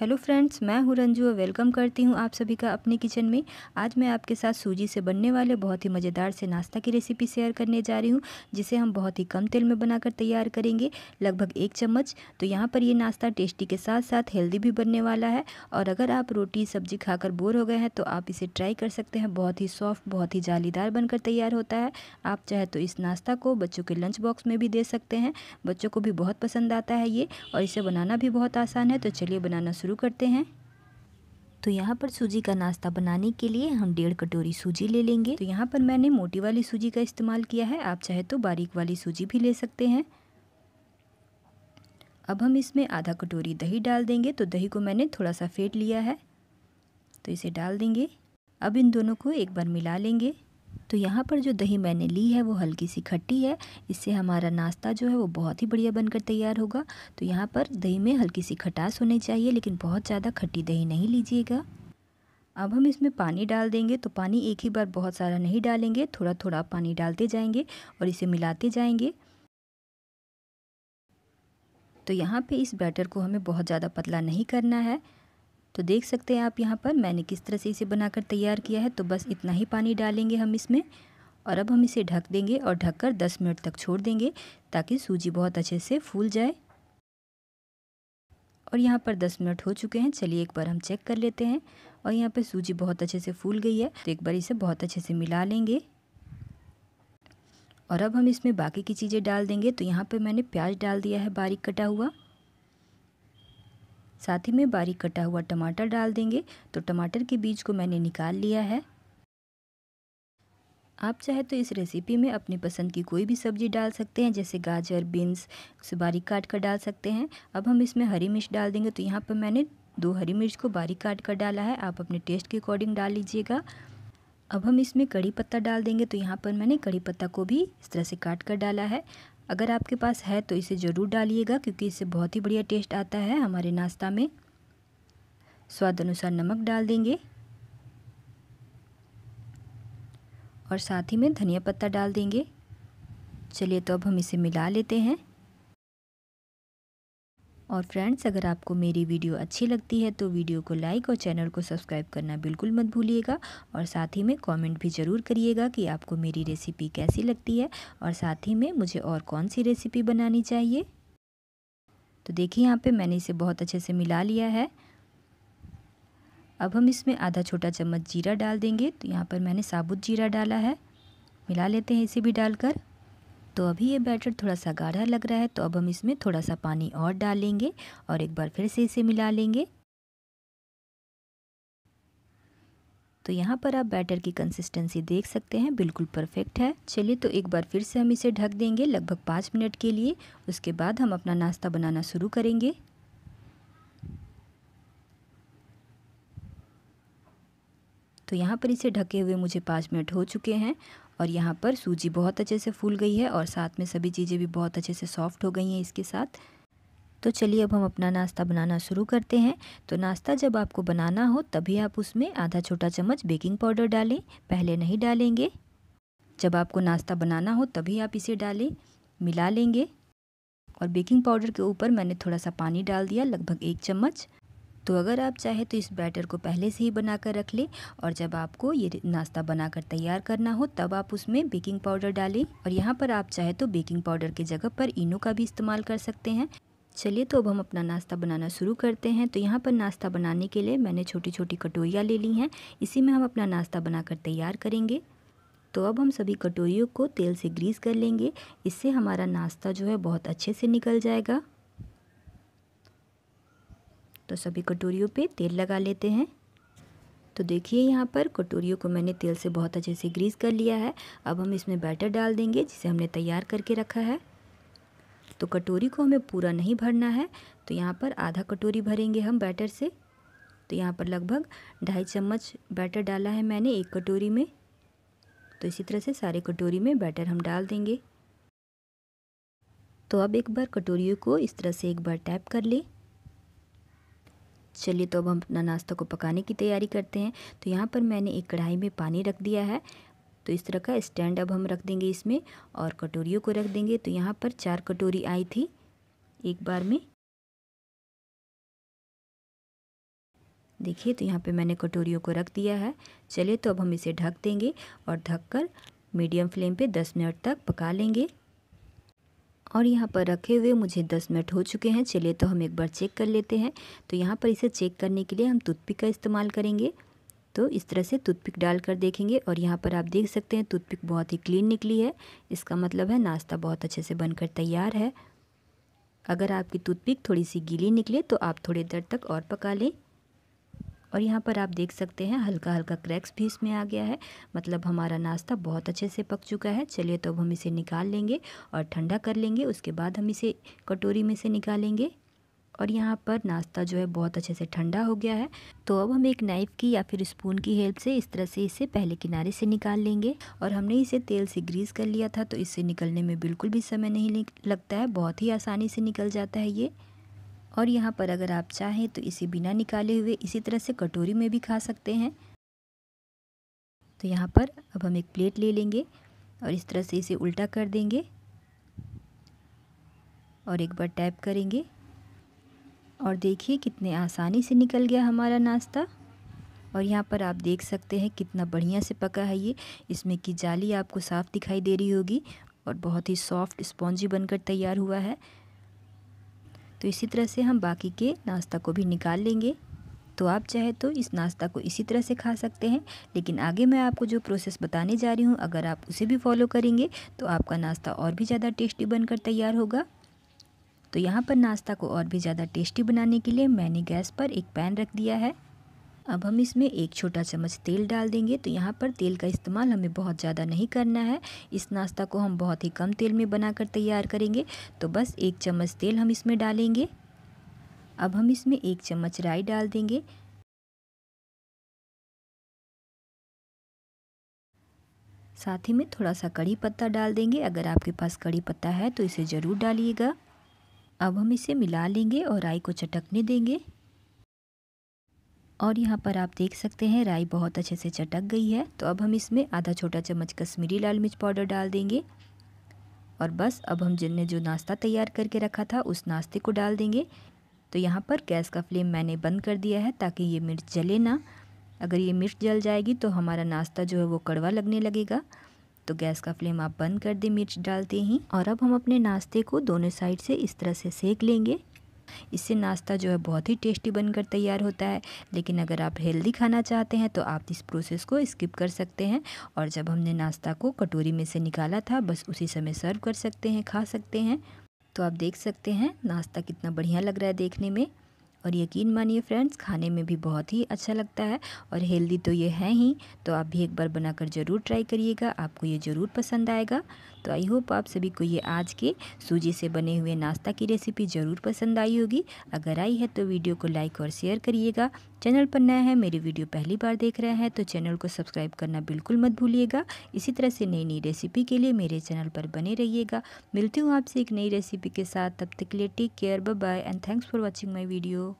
hello friends मैं हूं रंजू और वेलकम करती हूं आप सभी का अपने किचन में आज मैं आपके साथ सूजी से बनने वाले बहुत ही मज़ेदार से नाश्ता की रेसिपी शेयर करने जा रही हूं जिसे हम बहुत ही कम तेल में बनाकर तैयार करेंगे लगभग एक चम्मच तो यहां पर ये नाश्ता टेस्टी के साथ साथ हेल्दी भी बनने वाला है और अगर आप रोटी सब्जी खाकर बोर हो गए हैं तो आप इसे ट्राई कर सकते हैं बहुत ही सॉफ्ट बहुत ही जालीदार बनकर तैयार होता है आप चाहे तो इस नाश्ता को बच्चों के लंच बॉक्स में भी दे सकते हैं बच्चों को भी बहुत पसंद आता है ये और इसे बनाना भी बहुत आसान है तो चलिए बनाना शुरू करते हैं तो यहाँ पर सूजी का नाश्ता बनाने के लिए हम डेढ़ कटोरी सूजी ले लेंगे तो यहाँ पर मैंने मोटी वाली सूजी का इस्तेमाल किया है आप चाहे तो बारीक वाली सूजी भी ले सकते हैं अब हम इसमें आधा कटोरी दही डाल देंगे तो दही को मैंने थोड़ा सा फेंट लिया है तो इसे डाल देंगे अब इन दोनों को एक बार मिला लेंगे तो यहाँ पर जो दही मैंने ली है वो हल्की सी खट्टी है इससे हमारा नाश्ता जो है वो बहुत ही बढ़िया बनकर तैयार होगा तो यहाँ पर दही में हल्की सी खटास होनी चाहिए लेकिन बहुत ज़्यादा खट्टी दही नहीं लीजिएगा अब हम इसमें पानी डाल देंगे तो पानी एक ही बार बहुत सारा नहीं डालेंगे थोड़ा थोड़ा पानी डालते जाएंगे और इसे मिलाते जाएंगे तो यहाँ पे इस बैटर को हमें बहुत ज़्यादा पतला नहीं करना है तो देख सकते हैं आप यहाँ पर मैंने किस तरह से इसे बनाकर तैयार किया है तो बस इतना ही पानी डालेंगे हम इसमें और अब हम इसे ढक देंगे और कर दस मिनट तक छोड़ देंगे ताकि सूजी बहुत अच्छे से फूल जाए और यहाँ पर 10 मिनट हो चुके हैं चलिए एक बार हम चेक कर लेते हैं और यहाँ पर सूजी बहुत अच्छे से फूल गई है तो एक बार इसे बहुत अच्छे से मिला लेंगे और अब हम इसमें बाकी की चीज़ें डाल देंगे तो यहाँ पर मैंने प्याज डाल दिया है बारीक कटा हुआ साथ ही में बारीक कटा हुआ टमाटर डाल देंगे तो टमाटर के बीज को मैंने निकाल लिया है आप चाहे तो इस रेसिपी में अपनी पसंद की कोई भी सब्ज़ी डाल सकते हैं जैसे गाजर बीन्स बारीक काट कर डाल सकते हैं अब हम इसमें हरी मिर्च डाल देंगे तो यहाँ पर मैंने दो हरी मिर्च को बारीक काट कर डाला है आप अपने टेस्ट के अकॉर्डिंग डाल लीजिएगा अब हम इसमें कड़ी पत्ता डाल देंगे तो यहाँ पर मैंने कड़ी पत्ता को भी इस तरह से काट कर डाला है अगर आपके पास है तो इसे ज़रूर डालिएगा क्योंकि इससे बहुत ही बढ़िया टेस्ट आता है हमारे नाश्ता में स्वाद अनुसार नमक डाल देंगे और साथ ही में धनिया पत्ता डाल देंगे चलिए तो अब हम इसे मिला लेते हैं और फ्रेंड्स अगर आपको मेरी वीडियो अच्छी लगती है तो वीडियो को लाइक और चैनल को सब्सक्राइब करना बिल्कुल मत भूलिएगा और साथ ही में कमेंट भी ज़रूर करिएगा कि आपको मेरी रेसिपी कैसी लगती है और साथ ही में मुझे और कौन सी रेसिपी बनानी चाहिए तो देखिए यहाँ पे मैंने इसे बहुत अच्छे से मिला लिया है अब हम इसमें आधा छोटा चम्मच जीरा डाल देंगे तो यहाँ पर मैंने साबुत जीरा डाला है मिला लेते हैं इसे भी डालकर तो अभी ये बैटर थोड़ा सा गाढ़ा लग रहा है तो अब हम इसमें थोड़ा सा पानी और डालेंगे और एक बार फिर से इसे मिला लेंगे तो यहाँ पर आप बैटर की कंसिस्टेंसी देख सकते हैं बिल्कुल परफेक्ट है चलिए तो एक बार फिर से हम इसे ढक देंगे लगभग पाँच मिनट के लिए उसके बाद हम अपना नाश्ता बनाना शुरू करेंगे तो यहाँ पर इसे ढके हुए मुझे पाँच मिनट हो चुके हैं और यहाँ पर सूजी बहुत अच्छे से फूल गई है और साथ में सभी चीज़ें भी बहुत अच्छे से सॉफ्ट हो गई हैं इसके साथ तो चलिए अब हम अपना नाश्ता बनाना शुरू करते हैं तो नाश्ता जब आपको बनाना हो तभी आप उसमें आधा छोटा चम्मच बेकिंग पाउडर डालें पहले नहीं डालेंगे जब आपको नाश्ता बनाना हो तभी आप इसे डालें मिला लेंगे और बेकिंग पाउडर के ऊपर मैंने थोड़ा सा पानी डाल दिया लगभग एक चम्मच तो अगर आप चाहें तो इस बैटर को पहले से ही बना कर रख लें और जब आपको ये नाश्ता बनाकर तैयार करना हो तब आप उसमें बेकिंग पाउडर डालें और यहाँ पर आप चाहे तो बेकिंग पाउडर की जगह पर इनो का भी इस्तेमाल कर सकते हैं चलिए तो अब हम अपना नाश्ता बनाना शुरू करते हैं तो यहाँ पर नाश्ता बनाने के लिए मैंने छोटी छोटी कटोरियाँ ले ली हैं इसी में हम अपना नाश्ता बनाकर तैयार करेंगे तो अब हम सभी कटोरियों को तेल से ग्रीस कर लेंगे इससे हमारा नाश्ता जो है बहुत अच्छे से निकल जाएगा तो सभी कटोरियों पे तेल लगा लेते हैं तो देखिए यहाँ पर कटोरियों को मैंने तेल से बहुत अच्छे से ग्रीस कर लिया है अब हम इसमें बैटर डाल देंगे जिसे हमने तैयार करके रखा है तो कटोरी को हमें पूरा नहीं भरना है तो यहाँ पर आधा कटोरी भरेंगे हम बैटर से तो यहाँ पर लगभग ढाई चम्मच बैटर डाला है मैंने एक कटोरी में तो इसी तरह से सारे कटोरी में बैटर हम डाल देंगे तो अब एक बार कटोरियों को इस तरह से एक बार टैप कर लें चलिए तो अब हम अपना नाश्ता को पकाने की तैयारी करते हैं तो यहाँ पर मैंने एक कढ़ाई में पानी रख दिया है तो इस तरह का स्टैंड अब हम रख देंगे इसमें और कटोरियों को रख देंगे तो यहाँ पर चार कटोरी आई थी एक बार में देखिए तो यहाँ पे मैंने कटोरियों को रख दिया है चलिए तो अब हम इसे ढक देंगे और ढककर मीडियम फ्लेम पे 10 मिनट तक पका लेंगे और यहाँ पर रखे हुए मुझे 10 मिनट हो चुके हैं चलिए तो हम एक बार चेक कर लेते हैं तो यहाँ पर इसे चेक करने के लिए हम टूथपिक का इस्तेमाल करेंगे तो इस तरह से टूथपिक डाल कर देखेंगे और यहाँ पर आप देख सकते हैं टूथपिक बहुत ही क्लीन निकली है इसका मतलब है नाश्ता बहुत अच्छे से बनकर तैयार है अगर आपकी टूथपिक थोड़ी सी गीली निकले तो आप थोड़ी देर तक और पका लें और यहाँ पर आप देख सकते हैं हल्का हल्का क्रैक्स भी इसमें आ गया है मतलब हमारा नाश्ता बहुत अच्छे से पक चुका है चलिए तो अब हम इसे निकाल लेंगे और ठंडा कर लेंगे उसके बाद हम इसे कटोरी में से निकालेंगे और यहाँ पर नाश्ता जो है बहुत अच्छे से ठंडा हो गया है तो अब हम एक नाइफ़ की या फिर स्पून की हेल्प से इस तरह से इसे पहले किनारे से निकाल लेंगे और हमने इसे तेल से ग्रीस कर लिया था तो इससे निकलने में बिल्कुल भी समय नहीं लगता है बहुत ही आसानी से निकल जाता है ये और यहाँ पर अगर आप चाहें तो इसे बिना निकाले हुए इसी तरह से कटोरी में भी खा सकते हैं तो यहाँ पर अब हम एक प्लेट ले लेंगे और इस तरह से इसे उल्टा कर देंगे और एक बार टैप करेंगे और देखिए कितने आसानी से निकल गया हमारा नाश्ता और यहाँ पर आप देख सकते हैं कितना बढ़िया से पका है ये इसमें की जाली आपको साफ़ दिखाई दे रही होगी और बहुत ही सॉफ्ट स्पॉन्जी बनकर तैयार हुआ है तो इसी तरह से हम बाकी के नाश्ता को भी निकाल लेंगे तो आप चाहे तो इस नाश्ता को इसी तरह से खा सकते हैं लेकिन आगे मैं आपको जो प्रोसेस बताने जा रही हूँ अगर आप उसे भी फॉलो करेंगे तो आपका नाश्ता और भी ज़्यादा टेस्टी बनकर तैयार होगा तो यहाँ पर नाश्ता को और भी ज़्यादा टेस्टी बनाने के लिए मैंने गैस पर एक पैन रख दिया है अब हम इसमें एक छोटा चम्मच तेल डाल देंगे तो यहाँ पर तेल का इस्तेमाल हमें बहुत ज़्यादा नहीं करना है इस नाश्ता को हम बहुत ही कम तेल में बनाकर तैयार करेंगे तो बस एक चम्मच तेल हम इसमें डालेंगे अब हम इसमें एक चम्मच राई डाल देंगे साथ ही में थोड़ा सा कड़ी पत्ता डाल देंगे अगर आपके पास कड़ी पत्ता है तो इसे ज़रूर डालिएगा अब हम इसे मिला लेंगे और राई को चटकने देंगे और यहाँ पर आप देख सकते हैं राई बहुत अच्छे से चटक गई है तो अब हम इसमें आधा छोटा चम्मच कश्मीरी लाल मिर्च पाउडर डाल देंगे और बस अब हम जिनने जो नाश्ता तैयार करके रखा था उस नाश्ते को डाल देंगे तो यहाँ पर गैस का फ्लेम मैंने बंद कर दिया है ताकि ये मिर्च जले ना अगर ये मिर्च जल जाएगी तो हमारा नाश्ता जो है वो कड़वा लगने लगेगा तो गैस का फ्लेम आप बंद कर दें मिर्च डालते ही और अब हम अपने नाश्ते को दोनों साइड से इस तरह से सेक लेंगे इससे नाश्ता जो है बहुत ही टेस्टी बनकर तैयार होता है लेकिन अगर आप हेल्दी खाना चाहते हैं तो आप इस प्रोसेस को स्किप कर सकते हैं और जब हमने नाश्ता को कटोरी में से निकाला था बस उसी समय सर्व कर सकते हैं खा सकते हैं तो आप देख सकते हैं नाश्ता कितना बढ़िया लग रहा है देखने में और यकीन मानिए फ्रेंड्स खाने में भी बहुत ही अच्छा लगता है और हेल्दी तो ये है ही तो आप भी एक बार बनाकर ज़रूर ट्राई करिएगा आपको ये ज़रूर पसंद आएगा तो आई होप आप सभी को ये आज के सूजी से बने हुए नाश्ता की रेसिपी ज़रूर पसंद आई होगी अगर आई है तो वीडियो को लाइक और शेयर करिएगा चैनल पर नया है मेरी वीडियो पहली बार देख रहे हैं तो चैनल को सब्सक्राइब करना बिल्कुल मत भूलिएगा इसी तरह से नई नई रेसिपी के लिए मेरे चैनल पर बने रहिएगा मिलती हूँ आपसे एक नई रेसिपी के साथ तब तक के लिए take care bye bye and thanks for watching my video